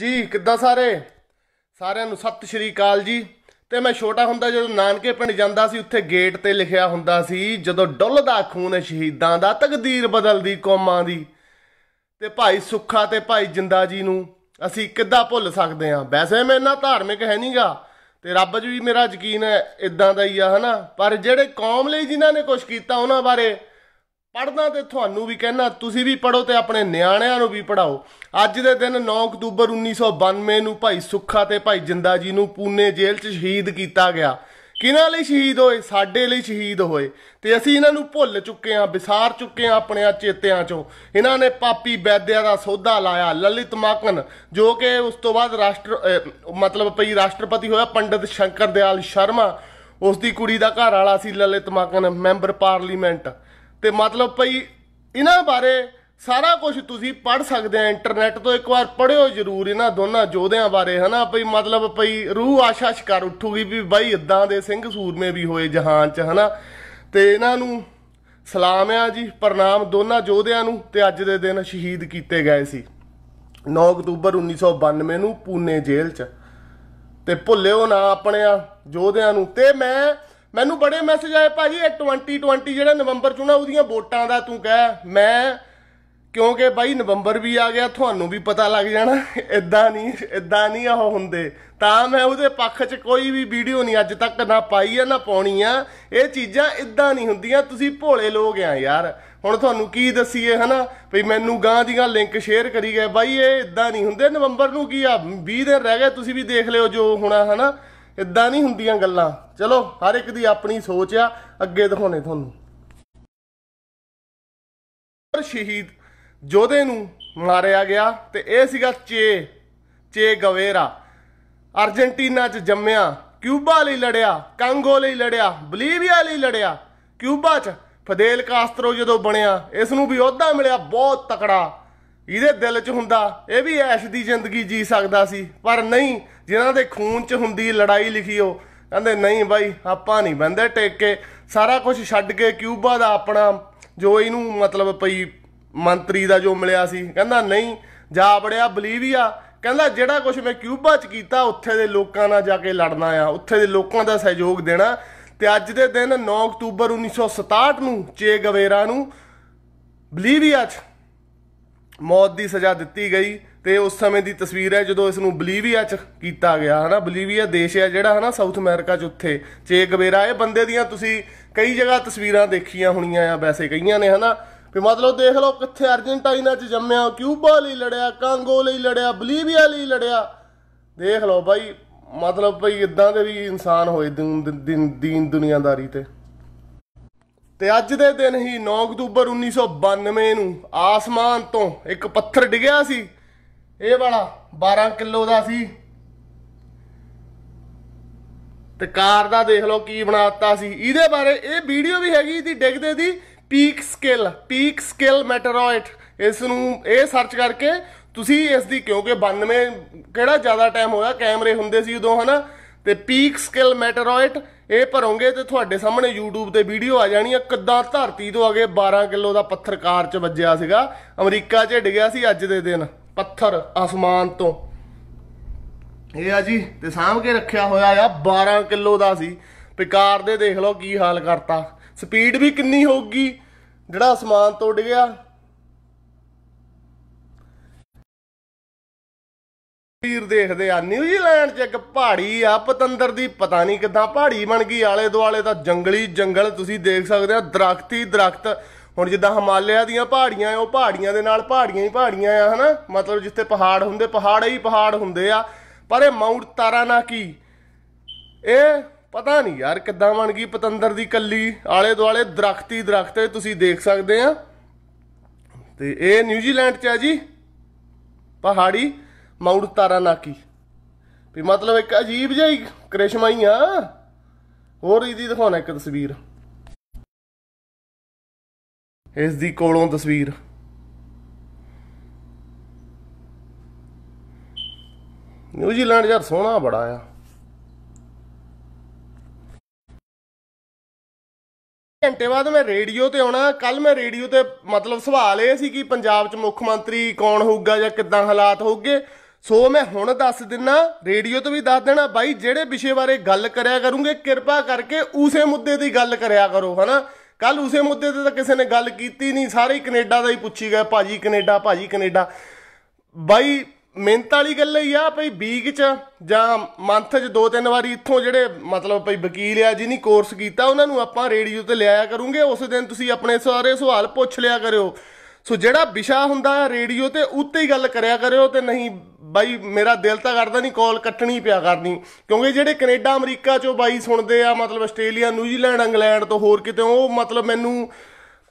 ਜੀ ਕਿੱਦਾਂ ਸਾਰੇ ਸਾਰਿਆਂ ਨੂੰ ਸਤਿ ਸ਼੍ਰੀ ਅਕਾਲ ਜੀ ਤੇ ਮੈਂ ਛੋਟਾ ਹੁੰਦਾ ਜਦੋਂ ਨਾਨਕੇ ਪਿੰਡ ਜਾਂਦਾ ਸੀ ਉੱਥੇ ਗੇਟ ਤੇ ਲਿਖਿਆ ਹੁੰਦਾ ਸੀ ਜਦੋਂ ਡੁੱਲਦਾ ਖੂਨ ਸ਼ਹੀਦਾਂ ਦਾ ਤਕਦੀਰ ਬਦਲਦੀ ਕੌਮਾਂ ਦੀ ਤੇ ਭਾਈ ਸੁੱਖਾ ਤੇ ਭਾਈ ਜਿੰਦਾ ਜੀ ਨੂੰ ਅਸੀਂ ਕਿੱਦਾਂ ਭੁੱਲ ਸਕਦੇ ਹਾਂ ਵੈਸੇ ਮੈਂ ਇੰਨਾ ਧਾਰਮਿਕ ਹੈ ਨਹੀਂਗਾ ਤੇ ਰੱਬ 'ਚ ਵੀ ਮੇਰਾ ਯਕੀਨ ਹੈ ਇਦਾਂ ਦਾ ਹੀ ਆ ਹਨਾ ਪਰ ਜਿਹੜੇ ਕੌਮ ਲਈ ਜਿਨ੍ਹਾਂ ਨੇ ਕੁਝ ਕੀਤਾ ਉਹਨਾਂ ਬਾਰੇ ਪੜਨਾ ਤੇ ਤੁਹਾਨੂੰ ਵੀ ਕਹਿਣਾ ਤੁਸੀਂ ਵੀ ਪੜੋ ਤੇ ਆਪਣੇ ਨਿਆਣਿਆਂ ਨੂੰ ਵੀ ਪੜਾਓ ਅੱਜ ਦੇ ਦਿਨ 9 ਅਕਤੂਬਰ 1992 ਨੂੰ ਭਾਈ ਸੁੱਖਾ ਤੇ ਭਾਈ ਜਿੰਦਾ ਜੀ ਨੂੰ ਪੂਨੇ ਜੇਲ੍ਹ 'ਚ ਸ਼ਹੀਦ ਕੀਤਾ ਗਿਆ ਕਿਨਾਂ ਲਈ ਸ਼ਹੀਦ ਹੋਏ ਸਾਡੇ ਲਈ ਸ਼ਹੀਦ ਹੋਏ ਤੇ ਅਸੀਂ ਇਹਨਾਂ ਨੂੰ ਭੁੱਲ ਚੁੱਕੇ ਆਂ ਵਿਸਾਰ ਚੁੱਕੇ ਆਂ ਆਪਣੇ ਚੇਤਿਆਂ ਚੋਂ ਇਹਨਾਂ ਨੇ ਪਾਪੀ ਬੈਦਿਆ ਦਾ ਸੌਦਾ ਲਾਇਆ ਲਲਿਤ ਮਾਕਨ ਜੋ ਕਿ ਉਸ ਤੋਂ ਬਾਅਦ ਰਾਸ਼ਟਰ ਮਤਲਬ ਪਈ ਰਾਸ਼ਟਰਪਤੀ ਹੋਇਆ ਪੰਡਿਤ ਸ਼ੰਕਰ ਦਿਆਲ ਸ਼ਰਮਾ ਉਸ ਦੀ ਕੁੜੀ ਦਾ ਘਰ ਵਾਲਾ ਸੀ ਲਲਿਤ ਮਾਕਨ ਮੈਂਬਰ ਪਾਰਲੀਮੈਂਟ ਤੇ ਮਤਲਬ ਭਈ ਇਹਨਾਂ ਬਾਰੇ ਸਾਰਾ ਕੁਝ ਤੁਸੀਂ ਪੜ ਸਕਦੇ ਆ ਇੰਟਰਨੈਟ ਤੋਂ ਇੱਕ ਵਾਰ ਪੜਿਓ ਜਰੂਰ ਇਹਨਾਂ ਦੋਨਾਂ ਜੋਧਿਆਂ ਬਾਰੇ ਹਨਾ ਭਈ ਮਤਲਬ ਭਈ ਰੂਹ ਆਸ਼ਾ ਸ਼ਿਕਾਰ ਉੱਠੂਗੀ ਵੀ ਬਾਈ ਇਦਾਂ ਦੇ ਸਿੰਘ ਸੂਰਮੇ ਵੀ ਹੋਏ ਜਹਾਨ 'ਚ ਹਨਾ ਤੇ ਇਹਨਾਂ ਨੂੰ ਸਲਾਮ ਆ ਜੀ ਪ੍ਰਣਾਮ ਦੋਨਾਂ ਜੋਧਿਆਂ ਨੂੰ ਤੇ ਅੱਜ ਦੇ ਦਿਨ ਸ਼ਹੀਦ ਕੀਤੇ ਗਏ ਸੀ 9 ਅਕਤੂਬਰ 1992 ਨੂੰ ਪੂਨੇ ਜੇਲ੍ਹ 'ਚ ਤੇ ਭੁੱਲਿਓ ਨਾ ਆਪਣੇ ਆ ਜੋਧਿਆਂ ਨੂੰ ਤੇ ਮੈਂ ਮੈਨੂੰ ਬੜੇ ਮੈਸੇਜ ਆਏ ਭਾਜੀ ਇਹ 2020 ਜਿਹੜਾ ਨਵੰਬਰ ਚੁਣਾ ਉਹਦੀਆਂ ਵੋਟਾਂ ਦਾ ਤੂੰ ਕਹਿ ਮੈਂ ਕਿਉਂਕਿ ਬਾਈ ਨਵੰਬਰ ਵੀ ਆ ਗਿਆ ਤੁਹਾਨੂੰ ਵੀ ਪਤਾ ਲੱਗ ਜਾਣਾ ਇਦਾਂ ਨਹੀਂ ਇਦਾਂ ਨਹੀਂ ਉਹ ਹੁੰਦੇ ਤਾਂ ਮੈਂ ਉਹਦੇ ਪੱਖ 'ਚ ਕੋਈ ਵੀ ਵੀਡੀਓ ਨਹੀਂ ਅੱਜ ਤੱਕ ਨਾ ਪਾਈ ਆ ਨਾ ਪਾਉਣੀ ਆ ਇਹ ਚੀਜ਼ਾਂ ਇਦਾਂ ਨਹੀਂ ਹੁੰਦੀਆਂ ਤੁਸੀਂ ਭੋਲੇ ਲੋਕ ਆ ਯਾਰ ਹੁਣ ਤੁਹਾਨੂੰ ਕੀ ਦਸੀਏ ਹਨਾ ਵੀ ਮੈਨੂੰ ਗਾਂ ਦੀਆਂ ਲਿੰਕ ਸ਼ੇਅਰ ਕਰੀ ਗਏ ਬਾਈ ਇਹ ਇਦਾਂ ਨਹੀਂ ਹੁੰਦੇ ਨਵੰਬਰ ਨੂੰ ਕੀ ਆ 20 ਦਿਨ ਰਹਿ ਗਏ ਤੁਸੀਂ ਵੀ ਦੇਖ ਲਿਓ ਜੋ ਹੋਣਾ ਹਨਾ ਇਦਾਂ ਨਹੀਂ ਹੁੰਦੀਆਂ ਗੱਲਾਂ ਚਲੋ ਹਰ ਇੱਕ ਦੀ ਆਪਣੀ ਸੋਚ ਆ ਅੱਗੇ ਦਿਖਾਉਣੇ ਤੁਹਾਨੂੰ ਪਰ ਸ਼ਹੀਦ ਜੋਧੇ ਨੂੰ ਮਾਰਿਆ ਗਿਆ ਤੇ ਇਹ ਸੀਗਾ ਚੇ ਚੇ ਗਵੇਰਾ ਅਰਜنٹੀਨਾ 'ਚ ਜੰਮਿਆ ਕਿਊਬਾ ਲਈ ਲੜਿਆ ਕਾਂਗੋ ਲਈ ਲੜਿਆ ਬਲੀਵੀਆ ਲਈ ਲੜਿਆ ਕਿਊਬਾ 'ਚ ਫਦੇਲ ਕਾਸਤਰੋ ਜਦੋਂ ਬਣਿਆ ਇਸ ਨੂੰ ਵੀ ਅਹੁਦਾ ਮਿਲਿਆ ਬਹੁਤ ਤਕੜਾ ਇਹਦੇ ਦਿਲ 'ਚ ਹੁੰਦਾ ਇਹ ਵੀ ਐਸ਼ ਦੀ ਜ਼ਿੰਦਗੀ ਜੀ ਸਕਦਾ ਸੀ ਪਰ ਨਹੀਂ ਜਿਨ੍ਹਾਂ ਦੇ ਖੂਨ 'ਚ ਹੁੰਦੀ ਲੜਾਈ ਲਿਖੀਓ ਕਹਿੰਦੇ ਨਹੀਂ ਬਾਈ ਆਪਾਂ ਨਹੀਂ ਬੰਦੇ ਟੇਕ ਕੇ ਸਾਰਾ ਕੁਝ ਛੱਡ ਕੇ ਕਿਊਬਾ ਦਾ ਆਪਣਾ ਜੋ ਇਹਨੂੰ ਮਤਲਬ ਪਈ ਮੰਤਰੀ ਦਾ ਜੋ ਮਿਲਿਆ ਸੀ ਕਹਿੰਦਾ ਨਹੀਂ ਜਾ ਬੜਿਆ ਬਲੀਵੀਆ ਕਹਿੰਦਾ ਜਿਹੜਾ ਕੁਝ ਮੈਂ ਕਿਊਬਾ 'ਚ ਕੀਤਾ ਉੱਥੇ ਦੇ ਲੋਕਾਂ ਨਾਲ ਜਾ ਕੇ ਲੜਨਾ ਆ ਉੱਥੇ ਦੇ ਲੋਕਾਂ ਦਾ ਸਹਿਯੋਗ ਦੇਣਾ ਤੇ ਅੱਜ ਦੇ ਦਿਨ 9 ਅਕਤੂਬਰ 1967 ਨੂੰ ਚੇ ਗਵੇਰਾ ਨੂੰ ਬਲੀਵੀਆ 'ਚ ਮੌਤ ਦੀ ਸਜ਼ਾ ਦਿੱਤੀ ਗਈ ਤੇ ਉਸ ਸਮੇਂ ਦੀ ਤਸਵੀਰ ਹੈ ਜਦੋਂ ਇਸ ਨੂੰ ਬਲੀਵੀਆ ਚ ਕੀਤਾ ਗਿਆ ਹਨਾ ਬਲੀਵੀਆ ਦੇਸ਼ ਹੈ ਜਿਹੜਾ ਹਨਾ ਸਾਊਥ ਅਮਰੀਕਾ ਚ ਉੱਥੇ ਚੇ ਗਵੇਰਾ ਇਹ ਬੰਦੇ ਦੀਆਂ ਤੁਸੀਂ ਕਈ ਜਗ੍ਹਾ ਤਸਵੀਰਾਂ ਦੇਖੀਆਂ ਹੋਣੀਆਂ ਆ ਵੈਸੇ ਕਈਆਂ ਨੇ ਹਨਾ ਵੀ ਮਤਲਬ ਦੇਖ ਲਓ ਕਿੱਥੇ ਅਰਜਨਟਾਈਨਾ ਚ ਜੰਮਿਆ ਕਿਊਬਾ ਲਈ ਲੜਿਆ ਕਾਂਗੋ ਲਈ ਲੜਿਆ ਬਲੀਵੀਆ ਲਈ ਲੜਿਆ ਦੇਖ ਲਓ ਬਾਈ ਮਤਲਬ ਭਾਈ ਇਦਾਂ ਦੇ ਵੀ ਇਨਸਾਨ ਹੋਏ ਦੀਨ ਦੀਨ ਦੁਨੀਆਦਾਰੀ ਤੇ ਤੇ ਅੱਜ ਦੇ ਦਿਨ ਹੀ 9 ਅਕਤੂਬਰ 1992 ਨੂੰ ਆਸਮਾਨ ਤੋਂ ਇੱਕ ਪੱਥਰ ਡਿੱਗਿਆ ਸੀ ਇਹ ਵਾਲਾ 12 ਕਿਲੋ ਦਾ ਸੀ ਤੇ ਕਾਰ ਦਾ ਦੇਖ ਲਓ ਕੀ ਬਣਾਤਾ ਸੀ ਇਹਦੇ ਬਾਰੇ ਇਹ ਵੀਡੀਓ ਵੀ ਹੈਗੀ ਦੀ ਡਿੱਗਦੇ ਦੀ ਪੀਕ ਸਕਿੱਲ ਪੀਕ ਸਕਿੱਲ ਮੈਟਰੋਇਡ ਇਸ ਨੂੰ ਇਹ ਸਰਚ ਕਰਕੇ ਤੁਸੀਂ ਇਸ ਦੀ ਕਿਉਂਕਿ 92 ਕਿਹੜਾ ਜ਼ਿਆਦਾ ਟਾਈਮ ਹੋਇਆ ਕੈਮਰੇ ਹੁੰਦੇ ਸੀ ਉਦੋਂ ਹਨਾ ਤੇ ਪੀਕ ਸਕਿੱਲ ਮੈਟਰੋਇਟ ਇਹ ਭਰੋਂਗੇ ਤੇ ਤੁਹਾਡੇ ਸਾਹਮਣੇ YouTube ਤੇ ਵੀਡੀਓ ਆ ਜਾਣੀ ਆ ਕਿੱਦਾਂ ਧਰਤੀ ਤੋਂ ਅਗੇ 12 ਕਿਲੋ ਦਾ ਪੱਥਰ ਕਾਰ 'ਚ ਵੱਜਿਆ ਸੀਗਾ ਅਮਰੀਕਾ 'ਚ ਡਿੱਗਿਆ ਸੀ ਅੱਜ ਦੇ ਦਿਨ ਪੱਥਰ ਅਸਮਾਨ ਤੋਂ ਇਹ ਆ ਜੀ ਤੇ ਸਾਹਮ ਕੇ ਰੱਖਿਆ ਹੋਇਆ ਆ 12 ਕਿਲੋ ਦਾ ਸੀ ਪਿਕਾਰ ਦੇ ਦੇਖ ਲਓ ਕੀ ਹਾਲ ਕਰਤਾ ਸਪੀਡ ਵੀ ਕਿੰਨੀ ਹੋਊਗੀ ਜਿਹੜਾ ਅਸਮਾਨ ਤੋਂ ਡਿੱਗਿਆ ਵੀਰ ਦੇਖਦੇ ਆ ਨਿਊਜ਼ੀਲੈਂਡ 'ਚ ਇੱਕ ਪਹਾੜੀ ਆ ਪਤੰਦਰ ਦੀ ਪਤਾ ਨਹੀਂ ਕਿਦਾਂ ਪਹਾੜੀ ਬਣ ਗਈ ਆਲੇ ਦੁਆਲੇ ਤਾਂ ਜੰਗਲੀ ਜੰਗਲ ਤੁਸੀਂ ਦੇਖ ਸਕਦੇ ਆ ਦਰਖਤੀ ਦਰਖਤ ਹੁਣ ਜਿੱਦਾਂ ਹਿਮਾਲਿਆ ਦੀਆਂ ਪਹਾੜੀਆਂ ਉਹ ਪਹਾੜੀਆਂ ਦੇ ਨਾਲ ਪਹਾੜੀਆਂ ਹੀ ਪਹਾੜੀਆਂ ਆ ਹਨਾ ਮਤਲਬ ਜਿੱਥੇ ਪਹਾੜ ਹੁੰਦੇ ਪਹਾੜ ਹੀ ਪਹਾੜ ਹੁੰਦੇ ਆ ਪਰ ਇਹ ਤਾਰਾ ਨਾ ਕੀ ਇਹ ਪਤਾ ਨਹੀਂ ਯਾਰ ਕਿੱਦਾਂ ਬਣ ਗਈ ਪਤੰਦਰ ਦੀ ਕੱਲੀ ਆਲੇ ਦੁਆਲੇ ਦਰਖਤੀ ਦਰਖਤ ਤੁਸੀਂ ਦੇਖ ਸਕਦੇ ਆ ਤੇ ਇਹ ਨਿਊਜ਼ੀਲੈਂਡ 'ਚ ਆ ਜੀ ਪਹਾੜੀ ਨਾ ਤਾਰਾਨਾਕੀ ਵੀ ਮਤਲਬ ਇੱਕ ਅਜੀਬ ਜਿਹੀ ਕ੍ਰਿਸ਼ਮਾ ਹੀ ਆ ਹੋਰ ਇਹਦੀ ਦਿਖਾਉਣਾ ਇੱਕ ਤਸਵੀਰ ਇਸ ਦੀ ਕੋਲੋਂ ਤਸਵੀਰ ਨਿਊਜ਼ੀਲੈਂਡ ਯਾਰ ਸੋਹਣਾ ਬੜਾ ਆ ਘੰਟੇ ਬਾਅਦ ਮੈਂ ਰੇਡੀਓ ਤੇ ਆਉਣਾ ਕੱਲ ਮੈਂ ਰੇਡੀਓ ਤੇ ਮਤਲਬ ਸਵਾਲ ਇਹ ਸੀ ਕਿ ਪੰਜਾਬ 'ਚ ਮੁੱਖ ਮੰਤਰੀ ਕੌਣ ਹੋਊਗਾ ਜਾਂ ਕਿੱਦਾਂ ਹਾਲਾਤ ਹੋਊਗੇ ਸੋ ਮੈਂ ਹੁਣ ਦੱਸ ਦਿੰਨਾ ਰੇਡੀਓ ਤੋਂ ਵੀ ਦੱਸ ਦੇਣਾ ਬਾਈ ਜਿਹੜੇ ਵਿਸ਼ੇ ਬਾਰੇ ਗੱਲ ਕਰਿਆ ਕਰੂੰਗੇ ਕਿਰਪਾ ਕਰਕੇ ਉਸੇ ਮੁੱਦੇ ਦੀ ਗੱਲ ਕਰਿਆ ਕਰੋ ਹਨਾ ਕੱਲ ਉਸੇ ਮੁੱਦੇ ਤੇ ਤਾਂ ਕਿਸੇ ਨੇ ਗੱਲ ਕੀਤੀ ਨਹੀਂ ਸਾਰੇ ਕੈਨੇਡਾ ਦਾ ਹੀ ਪੁੱਛੀ ਗਏ ਭਾਜੀ ਕੈਨੇਡਾ ਭਾਜੀ ਕੈਨੇਡਾ ਬਾਈ ਮਿਹਨਤ ਵਾਲੀ ਗੱਲ ਹੀ ਆ ਭਈ ਵੀਕ ਚ ਜਾਂ ਮੰਥ ਚ ਦੋ ਤਿੰਨ ਵਾਰੀ ਇੱਥੋਂ ਜਿਹੜੇ ਮਤਲਬ ਭਈ ਵਕੀਲ ਆ ਜਿਹਨੇ ਕੋਰਸ ਕੀਤਾ ਉਹਨਾਂ ਨੂੰ ਆਪਾਂ ਰੇਡੀਓ ਤੇ ਲਿਆਇਆ ਕਰੂੰਗੇ ਉਸ ਦਿਨ ਤੁਸੀਂ ਆਪਣੇ ਸਾਰੇ ਸਵਾਲ ਪੁੱਛ ਲਿਆ ਕਰਿਓ ਸੋ ਜਿਹੜਾ ਵਿਸ਼ਾ ਹੁੰਦਾ ਰੇਡੀਓ ਤੇ ਉੱਤੇ ਹੀ ਗੱਲ ਕਰਿਆ ਕਰਿਓ ਤੇ ਨਹੀਂ ਬਾਈ ਮੇਰਾ ਦਿਲ ਤਾਂ ਕਰਦਾ ਨਹੀਂ ਕਾਲ ਕੱਟਣੀ ਪਿਆ ਕਰਨੀ ਕਿਉਂਕਿ ਜਿਹੜੇ ਕੈਨੇਡਾ ਅਮਰੀਕਾ ਚੋਂ ਬਾਈ ਸੁਣਦੇ ਆ ਮਤਲਬ ਆਸਟ੍ਰੇਲੀਆ ਨਿਊਜ਼ੀਲੈਂਡ ਇੰਗਲੈਂਡ ਤੋਂ ਹੋਰ ਕਿਤੇ ਉਹ ਮਤਲਬ ਮੈਨੂੰ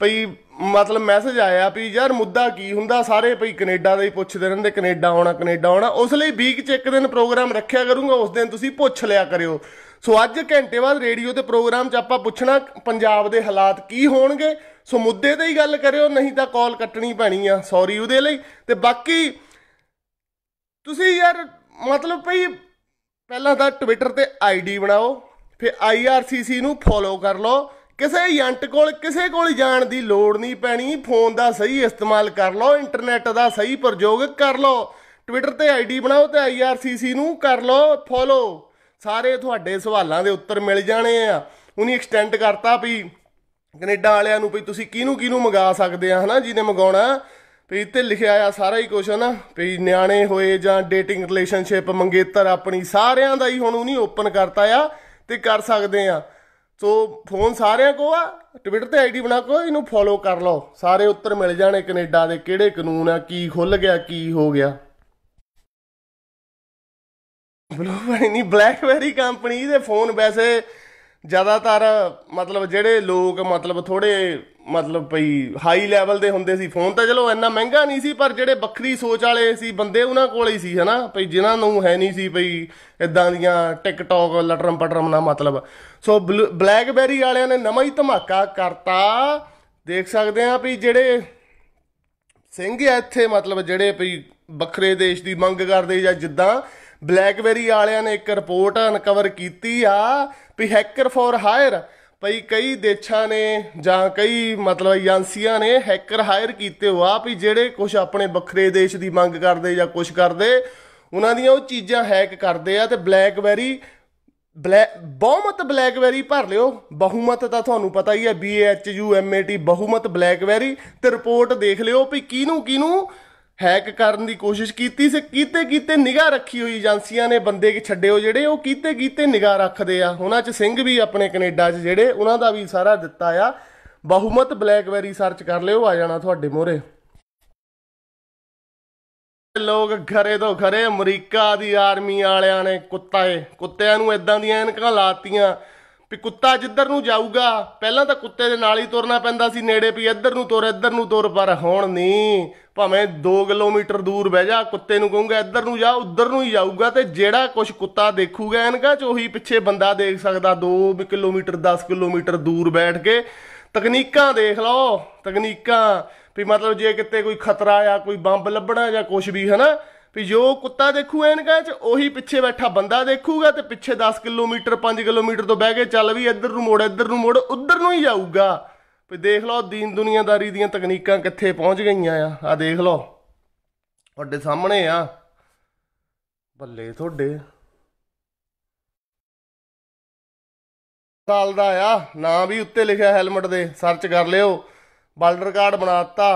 ਭਈ ਮਤਲਬ ਮੈਸੇਜ ਆਇਆ ਵੀ ਯਾਰ ਮੁੱਦਾ ਕੀ ਹੁੰਦਾ ਸਾਰੇ ਭਈ ਕੈਨੇਡਾ ਦਾ ਹੀ ਪੁੱਛਦੇ ਰਹਿੰਦੇ ਕੈਨੇਡਾ ਆਉਣਾ ਕੈਨੇਡਾ ਆਉਣਾ ਉਸ ਲਈ ਵੀਕ ਚ ਇੱਕ ਦਿਨ ਪ੍ਰੋਗਰਾਮ ਰੱਖਿਆ ਕਰੂੰਗਾ ਉਸ ਦਿਨ ਤੁਸੀਂ ਪੁੱਛ ਲਿਆ ਕਰਿਓ ਸੋ ਅੱਜ ਘੰਟੇ ਬਾਅਦ ਰੇਡੀਓ ਤੇ ਪ੍ਰੋਗਰਾਮ 'ਚ ਆਪਾਂ ਪੁੱਛਣਾ ਪੰਜਾਬ ਦੇ ਹਾਲਾਤ ਕੀ ਹੋਣਗੇ ਸੋ ਮੁੱਦੇ ਤੇ ਹੀ ਗੱਲ ਕਰਿਓ ਨਹੀਂ ਤਾਂ ਕਾਲ ਕੱਟਣੀ ਪੈਣੀ ਆ ਸੌਰੀ ਉਹਦੇ ਲਈ ਤੇ ਬਾਕੀ ਤੁਸੀਂ ਯਾਰ ਮਤਲਬ ਭਈ ਪਹਿਲਾਂ ਤਾਂ ਟਵਿੱਟਰ ਤੇ ਆਈਡੀ ਬਣਾਓ ਫਿਰ IRCC ਨੂੰ ਫੋਲੋ ਕਰ ਲਓ ਕਿਸੇ ਏਜੰਟ ਕੋਲ ਕਿਸੇ ਕੋਲ ਜਾਣ ਦੀ ਲੋੜ ਨਹੀਂ ਪੈਣੀ ਫੋਨ ਦਾ ਸਹੀ ਇਸਤੇਮਾਲ ਕਰ ਲਓ ਇੰਟਰਨੈਟ ਦਾ ਸਹੀ ਪ੍ਰਯੋਗ ਕਰ ਲਓ ਟਵਿੱਟਰ ਤੇ ਆਈਡੀ ਬਣਾਓ ਤੇ IRCC ਨੂੰ ਕਰ ਲਓ ਫੋਲੋ ਸਾਰੇ ਤੁਹਾਡੇ ਸਵਾਲਾਂ ਦੇ ਉੱਤਰ ਮਿਲ ਜਾਣੇ ਆ ਉਹਨੇ ਐਕਸਟੈਂਡ ਕਰਤਾ ਵੀ ਕੈਨੇਡਾ ਵਾਲਿਆਂ ਨੂੰ ਵੀ ਤੁਸੀਂ ਕਿਹਨੂੰ ਕਿਹਨੂੰ ਮੰਗਾ ਸਕਦੇ ਆ ਹਨਾ ਜਿਹਨੇ ਮੰਗਾਉਣਾ ਪੇਜ ਤੇ ਲਿਖਿਆ ਆ ਸਾਰਾ ਹੀ ਕੁਝ ਨਾ ਪੇਜ ਨਿਆਣੇ ਹੋਏ ਜਾਂ ਡੇਟਿੰਗ ਰਿਲੇਸ਼ਨਸ਼ਿਪ ਮੰਗੇਤਰ ਆਪਣੀ ਸਾਰਿਆਂ ਦਾ ਹੀ ਹੁਣ ਨਹੀਂ ਓਪਨ ਕਰਤਾ ਆ ਤੇ ਕਰ ਸਕਦੇ ਆ ਸੋ ਫੋਨ ਸਾਰਿਆਂ ਕੋ ਆ ਟਵਿੱਟਰ ਤੇ ਆਈਡੀ ਬਣਾ ਕੋ ਇਹਨੂੰ ਫੋਲੋ ਕਰ ਲਓ ਸਾਰੇ ਉੱਤਰ ਮਿਲ ਜਾਣੇ ਕੈਨੇਡਾ ਦੇ ਕਿਹੜੇ ਕਾਨੂੰਨ ਆ ਕੀ ਖੁੱਲ ਗਿਆ ਕੀ ਹੋ ਗਿਆ ਬੈਰੀ ਨਹੀਂ ਬਲੈਕਬੈਰੀ ਕੰਪਨੀ ਦੇ ਫੋਨ ਵੈਸੇ ਜ਼ਿਆਦਾਤਰ ਮਤਲਬ ਜਿਹੜੇ ਲੋਕ ਮਤਲਬ ਥੋੜੇ ਮਤਲਬ ਭਈ ਹਾਈ ਲੈਵਲ ਦੇ ਹੁੰਦੇ ਸੀ ਫੋਨ ਤਾਂ ਚਲੋ ਇੰਨਾ ਮਹਿੰਗਾ ਨਹੀਂ ਸੀ ਪਰ ਜਿਹੜੇ ਵੱਖਰੀ ਸੋਚ ਵਾਲੇ ਸੀ ਬੰਦੇ ਉਹਨਾਂ ਕੋਲ ਹੀ ਸੀ ਹਨਾ ਭਈ ਜਿਨ੍ਹਾਂ ਨੂੰ ਹੈ ਨਹੀਂ ਸੀ ਭਈ ਇਦਾਂ ਦੀਆਂ ਟਿਕਟੌਕ ਲਟਰਮ ਪਟਰਮ ਨਾ ਮਤਲਬ ਸੋ ਬਲੈਕਬੈਰੀ ਵਾਲਿਆਂ ਨੇ ਨਵਾਂ ਹੀ ਧਮਾਕਾ ਕਰਤਾ ਦੇਖ ਸਕਦੇ ਆ ਭਈ ਜਿਹੜੇ ਸਿੰਘ ਆ ਇੱਥੇ ਮਤਲਬ ਜਿਹੜੇ ਭਈ ਵੱਖਰੇ ਦੇਸ਼ ਦੀ ਮੰਗ ਕਰਦੇ ਜਾਂ ਜਿੱਦਾਂ ਬਲੈਕਬੈਰੀ ਵਾਲਿਆਂ ਨੇ ਇੱਕ ਰਿਪੋਰਟ ਅਨਕਵਰ ਕੀਤੀ ਆ ਭਈ ਹੈਕਰ ਫੋਰ ਹਾਇਰ ਭਈ ਕਈ ਦੇਸ਼ਾਂ ਨੇ ਜਾਂ ਕਈ ਮਤਲਬ ਏਜੰਸੀਆਂ ਨੇ ਹੈਕਰ ਹਾਇਰ ਕੀਤੇ ਹੋ ਆ ਵੀ ਜਿਹੜੇ ਕੁਝ ਆਪਣੇ ਵੱਖਰੇ ਦੇਸ਼ ਦੀ ਮੰਗ ਕਰਦੇ ਜਾਂ ਕੁਝ ਕਰਦੇ ਉਹਨਾਂ ਦੀਆਂ ਉਹ ਚੀਜ਼ਾਂ ਹੈਕ ਕਰਦੇ ਆ ਤੇ ਬਲੈਕਬੈਰੀ ਬਲੈਕ ਬਹੁਮਤ ਬਲੈਕਬੈਰੀ ਭਰ ਲਿਓ ਬਹੁਮਤ ਤਾਂ ਤੁਹਾਨੂੰ ਪਤਾ ਹੀ ਹੈ B H U M A T ਬਹੁਮਤ ਬਲੈਕਬੈਰੀ ਤੇ ਰਿਪੋਰਟ ਦੇਖ ਲਿਓ ਵੀ ਕਿਹਨੂੰ ਕਿਹਨੂੰ ਹੈਕ ਕਰਨ ਦੀ ਕੋਸ਼ਿਸ਼ ਕੀਤੀ ਸੀ ਕੀਤੇ ਕੀਤੇ ਨਿਗਾਹ ਰੱਖੀ ਹੋਈ ਏਜੰਸੀਆਂ ਨੇ ਬੰਦੇ ਕਿ ਛੱਡਿਓ ਜਿਹੜੇ ਉਹ ਕੀਤੇ ਕੀਤੇ ਨਿਗਾਹ ਰੱਖਦੇ ਆ ਉਹਨਾਂ 'ਚ ਸਿੰਘ ਵੀ ਆਪਣੇ ਕੈਨੇਡਾ 'ਚ ਜਿਹੜੇ ਉਹਨਾਂ ਦਾ ਵੀ ਸਾਰਾ ਦਿੱਤਾ ਆ ਬਹੁਮਤ ਬਲੈਕਬੈਰੀ ਸਰਚ ਕਰ ਲਿਓ ਆ ਜਾਣਾ ਤੁਹਾਡੇ ਮੋਹਰੇ ਲੋਕ ਘਰੇ ਤੋਂ ਘਰੇ ਅਮਰੀਕਾ ਦੀ ਆਰਮੀ ਵਾਲਿਆਂ ਨੇ ਕੁੱਤਾ ਏ ਕੁੱਤਿਆਂ ਨੂੰ ਇਦਾਂ ਦੀਆਂ ਐਨਕਾਂ ਲਾਤੀਆਂ ਵੀ ਕੁੱਤਾ ਜਿੱਧਰ ਨੂੰ ਜਾਊਗਾ ਪਹਿਲਾਂ ਤਾਂ ਕੁੱਤੇ ਦੇ ਨਾਲ ਹੀ ਤੁਰਨਾ ਪੈਂਦਾ ਸੀ ਨੇੜੇ ਵੀ ਇੱਧਰ ਨੂੰ ਤੁਰ ਇੱਧਰ ਨੂੰ ਤੁਰ ਪਰ ਹੁਣ ਨਹੀਂ ਭਾਵੇਂ 2 ਕਿਲੋਮੀਟਰ ਦੂਰ ਬਹਿ ਜਾ ਕੁੱਤੇ ਨੂੰ ਕਹੂੰਗਾ ਇੱਧਰ ਨੂੰ ਜਾ ਉੱਧਰ ਨੂੰ ਹੀ ਜਾਊਗਾ ਤੇ ਜਿਹੜਾ ਕੁਝ ਕੁੱਤਾ ਦੇਖੂਗਾ ਐਨਕਾਂ ਚ ਉਹੀ ਪਿੱਛੇ ਬੰਦਾ ਦੇਖ ਸਕਦਾ 2 ਕਿਲੋਮੀਟਰ 10 ਕਿਲੋਮੀਟਰ ਦੂਰ ਬੈਠ ਕੇ ਤਕਨੀਕਾਂ ਦੇਖ ਲਓ ਤਕਨੀਕਾਂ ਵੀ ਮਤਲਬ ਜੇ ਕਿਤੇ ਕੋਈ ਖਤਰਾ ਆ ਕੋਈ ਬੰਬ ਲੱਭਣਾ ਜਾਂ ਕੁਝ ਵੀ ਹਨਾ ਵੀ ਜੋ ਕੁੱਤਾ ਦੇਖੂ ਐਨਕਾਂ 'ਚ ਉਹੀ ਪਿੱਛੇ ਬੈਠਾ ਬੰਦਾ ਦੇਖੂਗਾ ਤੇ ਪਿੱਛੇ 10 ਕਿਲੋਮੀਟਰ 5 ਕਿਲੋਮੀਟਰ ਤੋਂ ਬਹਿ ਕੇ ਚੱਲ ਵੀ ਇੱਧਰ ਨੂੰ ਮੋੜ ਇੱਧਰ ਨੂੰ ਮੋੜ ਉੱਧਰ ਨੂੰ ਹੀ ਜਾਊਗਾ ਵੀ ਦੇਖ ਲਓ ਦੀਨ ਦੁਨੀਆਦਾਰੀ ਦੀਆਂ ਤਕਨੀਕਾਂ ਕਿੱਥੇ ਪਹੁੰਚ ਗਈਆਂ ਆ ਆ ਦੇਖ ਲਓ ਤੁਹਾਡੇ ਸਾਹਮਣੇ ਆ ਬੱਲੇ ਤੁਹਾਡੇ ਸਾਲ ਦਾ ਆ ਨਾਂ ਵੀ ਉੱਤੇ ਲਿਖਿਆ ਹੈਲਮਟ ਦੇ ਸਰਚ ਕਰ ਲਿਓ ਵਰਲਡ ਕਾਰਡ ਬਣਾਤਾ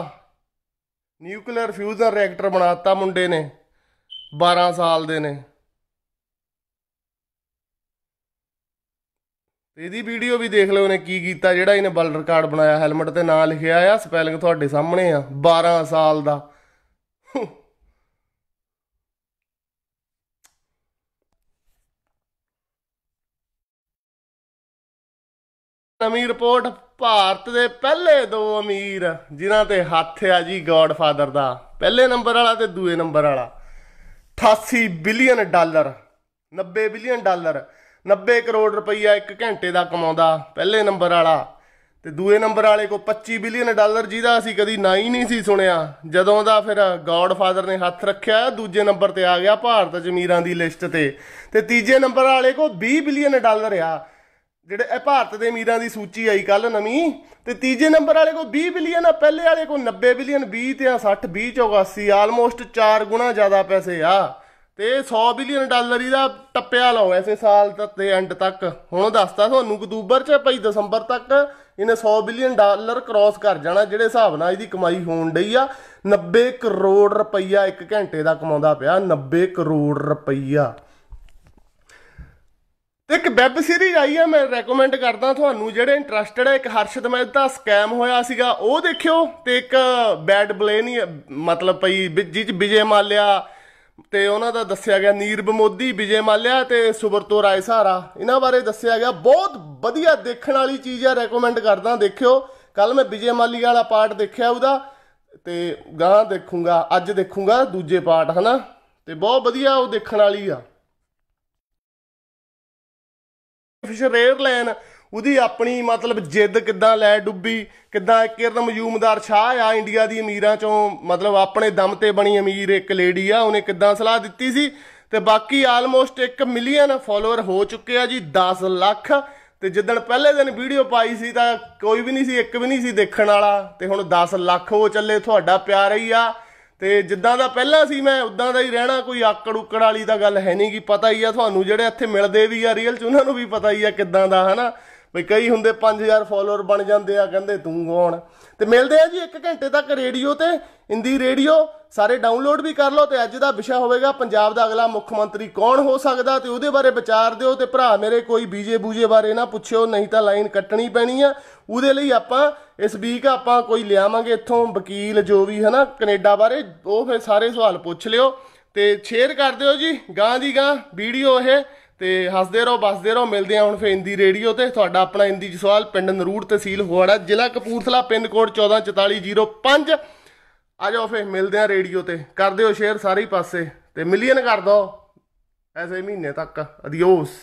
ਨਿਊਕਲੀਅਰ ਫਿਊਜ਼ਨ ਰਿਐਕਟਰ ਬਣਾਤਾ ਮੁੰਡੇ ਨੇ 12 ਸਾਲ ਦੇ ਨੇ ਇਹਦੀ ਵੀਡੀਓ ਵੀ ਦੇਖ ਲਓ ਨੇ ਕੀ ਕੀਤਾ ਜਿਹੜਾ ਇਹਨੇ ਬਲਡ ਰਿਕਾਰਡ ਬਣਾਇਆ ਹੈਲਮਟ ਤੇ ਨਾਂ ਲਿਖਿਆ ਆ ਸਪੈਲਿੰਗ ਤੁਹਾਡੇ ਸਾਹਮਣੇ ਆ 12 ਸਾਲ ਦਾ ਨਵੀਂ ਰਿਪੋਰਟ ਭਾਰਤ ਦੇ ਪਹਿਲੇ ਦੋ ਅਮੀਰ ਜਿਨ੍ਹਾਂ ਤੇ ਹੱਥ ਆ ਜੀ ਗੋਡਫਾਦਰ ਦਾ ਪਹਿਲੇ ਨੰਬਰ ਵਾਲਾ ਤੇ ਦੂਏ ਨੰਬਰ ਵਾਲਾ 88 billion dollar 90 billion dollar 90 crore ਰੁਪਈਆ ਇੱਕ ਘੰਟੇ ਦਾ ਕਮਾਉਂਦਾ ਪਹਿਲੇ ਨੰਬਰ ਵਾਲਾ ਤੇ ਦੂਏ ਨੰਬਰ ਵਾਲੇ ਕੋ 25 ਬਿਲੀਅਨ ਡਾਲਰ ਜਿਹਦਾ ਅਸੀਂ ਕਦੀ ਨਾ ਹੀ ਨਹੀਂ ਸੀ ਸੁਣਿਆ ਜਦੋਂ ਦਾ ਫਿਰ ਗੋਡਫਾਦਰ ਨੇ ਹੱਥ ਰੱਖਿਆ ਦੂਜੇ ਨੰਬਰ ਤੇ ਆ ਗਿਆ ਭਾਰਤ ਜਮੀਰਾਂ ਦੀ ਲਿਸਟ ਤੇ ਤੇ ਤੀਜੇ ਨੰਬਰ ਵਾਲੇ ਕੋ 20 ਬਿਲੀਅਨ ਡਾਲਰ ਆ ਜਿਹੜੇ ਇਹ ਭਾਰਤ ਦੇ ਅਮੀਰਾਂ ਦੀ ਸੂਚੀ ਆਈ ਕੱਲ ਨਵੀਂ ਤੇ ਤੀਜੇ ਨੰਬਰ ਵਾਲੇ ਕੋ 20 ਬਿਲੀਅਨ ਆ ਪਹਿਲੇ ਵਾਲੇ ਕੋ 90 ਬਿਲੀਅਨ 20 ਤੇ 60 20 84 ਆਲਮੋਸਟ 4 ਗੁਣਾ ਜ਼ਿਆਦਾ ਪੈਸੇ ਆ ਤੇ 100 ਬਿਲੀਅਨ ਡਾਲਰ ਇਹਦਾ ਟੱਪਿਆ ਲਾਓ ਐਸੇ ਸਾਲ ਤੱਕ ਤੇ ਐਂਡ ਤੱਕ ਹੁਣ ਦੱਸਦਾ ਤੁਹਾਨੂੰ ਅਕਤੂਬਰ ਚ ਭਾਈ ਦਸੰਬਰ ਤੱਕ ਇਹਨੇ 100 ਬਿਲੀਅਨ ਡਾਲਰ ਕ੍ਰਾਸ ਕਰ ਜਾਣਾ ਜਿਹੜੇ ਹਿਸਾਬ ਨਾਲ ਇਹਦੀ ਕਮਾਈ ਹੋਣ ਡਈ ਆ 90 ਕਰੋੜ ਰੁਪਈਆ 1 ਘੰਟੇ ਦਾ ਕਮਾਉਂਦਾ ਪਿਆ 90 ਕਰੋੜ ਰੁਪਈਆ ਇੱਕ ਵੈਬ ਸੀਰੀਜ਼ ਆਈ ਆ ਮੈਂ ਰეკਮੈਂਡ ਕਰਦਾ ਤੁਹਾਨੂੰ ਜਿਹੜੇ ਇੰਟਰਸਟਿਡ ਹੈ ਇੱਕ ਹਰਸ਼ਦ ਮੈਦ ਦਾ ਸਕੈਮ ਹੋਇਆ ਸੀਗਾ ਉਹ ਦੇਖਿਓ ਤੇ ਇੱਕ ਬੈਡ ਨਹੀਂ ਮਤਲਬ ਪਈ ਚ ਵਿਜੇ ਮਾਲਿਆ ਤੇ ਉਹਨਾਂ ਦਾ ਦੱਸਿਆ ਗਿਆ ਨੀਰਬ ਮੋਦੀ ਵਿਜੇ ਮਾਲਿਆ ਤੇ ਸੁਬਰਤੋ ਰਾਏ ਸਾਰਾ ਇਹਨਾਂ ਬਾਰੇ ਦੱਸਿਆ ਗਿਆ ਬਹੁਤ ਵਧੀਆ ਦੇਖਣ ਵਾਲੀ ਚੀਜ਼ ਆ ਰეკਮੈਂਡ ਕਰਦਾ ਦੇਖਿਓ ਕੱਲ ਮੈਂ ਵਿਜੇ ਮਾਲੀ ਵਾਲਾ ਪਾਰਟ ਦੇਖਿਆ ਉਹਦਾ ਤੇ ਗਾਂ ਦੇਖੂੰਗਾ ਅੱਜ ਦੇਖੂੰਗਾ ਦੂਜੇ ਪਾਰਟ ਹਨਾ ਤੇ ਬਹੁਤ ਵਧੀਆ ਉਹ ਦੇਖਣ ਵਾਲੀ ਆ ਫਿਸ਼ਰ 에ਅਰਲਾਈਨ ਉਹਦੀ ਆਪਣੀ ਮਤਲਬ ਜਿੱਦ ਕਿੱਦਾਂ ਲੈ ਡੁੱਬੀ ਕਿੱਦਾਂ ਕਿਰਨ ਮਜੂਮਦਾਰ ਸ਼ਾਹ ਆ ਇੰਡੀਆ ਦੀ ਅਮੀਰਾਂ ਚੋਂ ਮਤਲਬ ਆਪਣੇ ਦਮ ਤੇ ਬਣੀ ਅਮੀਰ ਇੱਕ ਲੇਡੀ ਆ ਉਹਨੇ ਕਿੱਦਾਂ ਸਲਾਹ ਦਿੱਤੀ ਸੀ ਤੇ ਬਾਕੀ ਆਲਮੋਸਟ 1 ਮਿਲੀਅਨ ਫਾਲੋਅਰ ਹੋ ਚੁੱਕੇ ਆ ਜੀ 10 ਲੱਖ ਤੇ ਜਿੱਦਣ ਪਹਿਲੇ ਦਿਨ ਵੀਡੀਓ ਪਾਈ ਸੀ ਤਾਂ ਕੋਈ ਵੀ ਨਹੀਂ ਸੀ ਇੱਕ ਵੀ ਨਹੀਂ ਸੀ ਦੇਖਣ ਵਾਲਾ ਤੇ ਹੁਣ 10 ਲੱਖ ਹੋ ਚੱਲੇ ਤੁਹਾਡਾ ਪਿਆਰ ਹੀ ਆ ਤੇ ਜਿੱਦਾਂ ਦਾ ਪਹਿਲਾਂ ਸੀ ਮੈਂ ਉਦਾਂ ਦਾ ਹੀ ਰਹਿਣਾ ਕੋਈ ਆਕੜ ਉਕੜ ਵਾਲੀ ਤਾਂ ਗੱਲ ਹੈ ਨਹੀਂ ਕਿ ਪਤਾ ਹੀ ਆ ਤੁਹਾਨੂੰ ਜਿਹੜੇ ਇੱਥੇ ਮਿਲਦੇ ਵੀ ਆ ਰੀਅਲ ਚ ਉਹਨਾਂ ਨੂੰ ਵੀ ਪਤਾ ਹੀ ਆ ਕਿੱਦਾਂ ਦਾ ਹਨਾ ਵੀ ਕਈ ਹੁੰਦੇ 5000 ਫਾਲੋਅਰ ਬਣ ਜਾਂਦੇ ਆ ਕਹਿੰਦੇ ਤੂੰ ਕੌਣ ਤੇ ਮਿਲਦੇ ਆ ਜੀ 1 ਘੰਟੇ ਤੱਕ ਰੇਡੀਓ ਤੇ ਹਿੰਦੀ ਰੇਡੀਓ ਸਾਰੇ ਡਾਊਨਲੋਡ ਵੀ ਕਰ ਲਓ ਤੇ ਅੱਜ ਦਾ ਵਿਸ਼ਾ ਹੋਵੇਗਾ ਪੰਜਾਬ ਦਾ ਅਗਲਾ ਮੁੱਖ ਮੰਤਰੀ ਕੌਣ ਹੋ ਸਕਦਾ ਤੇ ਉਹਦੇ ਬਾਰੇ ਵਿਚਾਰ ਦਿਓ ਤੇ ਭਰਾ ਮੇਰੇ ਕੋਈ ਬੀਜੇ ਬੂਜੇ ਬਾਰੇ ਨਾ ਪੁੱਛਿਓ ਨਹੀਂ ਤਾਂ ਲਾਈਨ ਕੱਟਣੀ ਪੈਣੀ ਆ ਉਹਦੇ ਲਈ ਆਪਾਂ ਇਸ ਵੀਕ ਆਪਾਂ ਕੋਈ ਲਿਆਵਾਂਗੇ ਇੱਥੋਂ ਵਕੀਲ ਜੋ ਵੀ ਹਨਾ ਕੈਨੇਡਾ ਬਾਰੇ ਉਹ ਫੇ ਸਾਰੇ ਸਵਾਲ ਪੁੱਛ ਲਿਓ ਤੇ ਸ਼ੇਅਰ ਕਰ ਦਿਓ ਜੀ ਗਾਂ ਦੀ ਗਾਂ ਵੀਡੀਓ ਇਹ ਤੇ ਹੱਸਦੇ ਰਹੋ ਬਸਦੇ ਰਹੋ ਮਿਲਦੇ ਆ ਹੁਣ ਫੇ ਇੰਦੀ ਰੇਡੀਓ ਤੇ ਤੁਹਾਡਾ ਆਪਣਾ ਇੰਦੀ ਜਸਵਾਲ ਪਿੰਡ ਨਰੂੜ ਤਹਿਸੀਲ ਹੋੜਾ ਜ਼ਿਲ੍ਹਾ ਕਪੂਰਥਲਾ ਪਿੰਨ ਕੋਡ 144405 ਆ ਜਾਓ ਫੇ ਮਿਲਦੇ ਆ ਰੇਡੀਓ ਤੇ ਕਰ ਦਿਓ ਸ਼ੇਅਰ ਸਾਰੇ ਪਾਸੇ ਤੇ ਮਿਲੀਅਨ ਕਰ ਦੋ ਐਸੇ ਮਹੀਨੇ ਤੱਕ ਅਦਿਓਸ